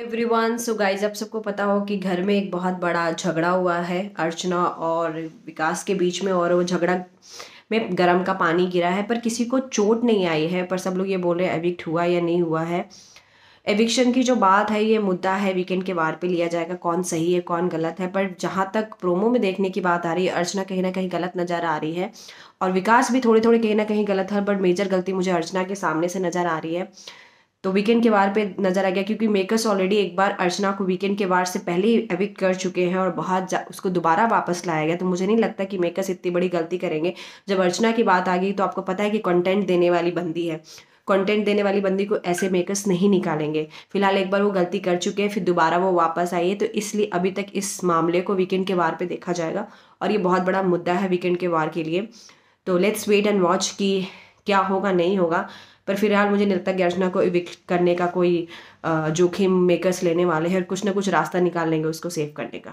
every one so guys आप सबको पता हो कि घर में एक बहुत बड़ा झगड़ा हुआ है अर्चना और विकास के बीच में और वो झगड़ा में गर्म का पानी गिरा है पर किसी को चोट नहीं आई है पर सब लोग ये बोल रहे हैं एविक्ट हुआ या नहीं हुआ है एविक्शन की जो बात है ये मुद्दा है वीकेंड के वार पे लिया जाएगा कौन सही है कौन गलत है पर जहाँ तक प्रोमो में देखने की बात आ रही है अर्चना कहीं ना कहीं गलत नज़र आ रही है और विकास भी थोड़े थोड़े कहीं ना कहीं गलत है बट मेजर गलती मुझे अर्चना के सामने से नज़र आ रही है तो वीकेंड के वार पे नज़र आ गया क्योंकि मेकर्स ऑलरेडी एक बार अर्चना को वीकेंड के वार से पहले ही एविक्ट कर चुके हैं और बहुत उसको दोबारा वापस लाया गया तो मुझे नहीं लगता कि मेकर्स इतनी बड़ी गलती करेंगे जब अर्चना की बात आ गई तो आपको पता है कि कंटेंट देने वाली बंदी है कंटेंट देने वाली बंदी को ऐसे मेकर्स नहीं निकालेंगे फिलहाल एक बार वो गलती कर चुके हैं फिर दोबारा वो वापस आई है तो इसलिए अभी तक इस मामले को वीकेंड के वार पे देखा जाएगा और ये बहुत बड़ा मुद्दा है वीकेंड के वार के लिए तो लेट्स वेट एंड वॉच कि क्या होगा नहीं होगा पर फिलहाल मुझे नहीं लगता गर्जना को इविक्ट करने का कोई जोखिम मेकर्स लेने वाले हैं और कुछ ना कुछ रास्ता निकाल लेंगे उसको सेव करने का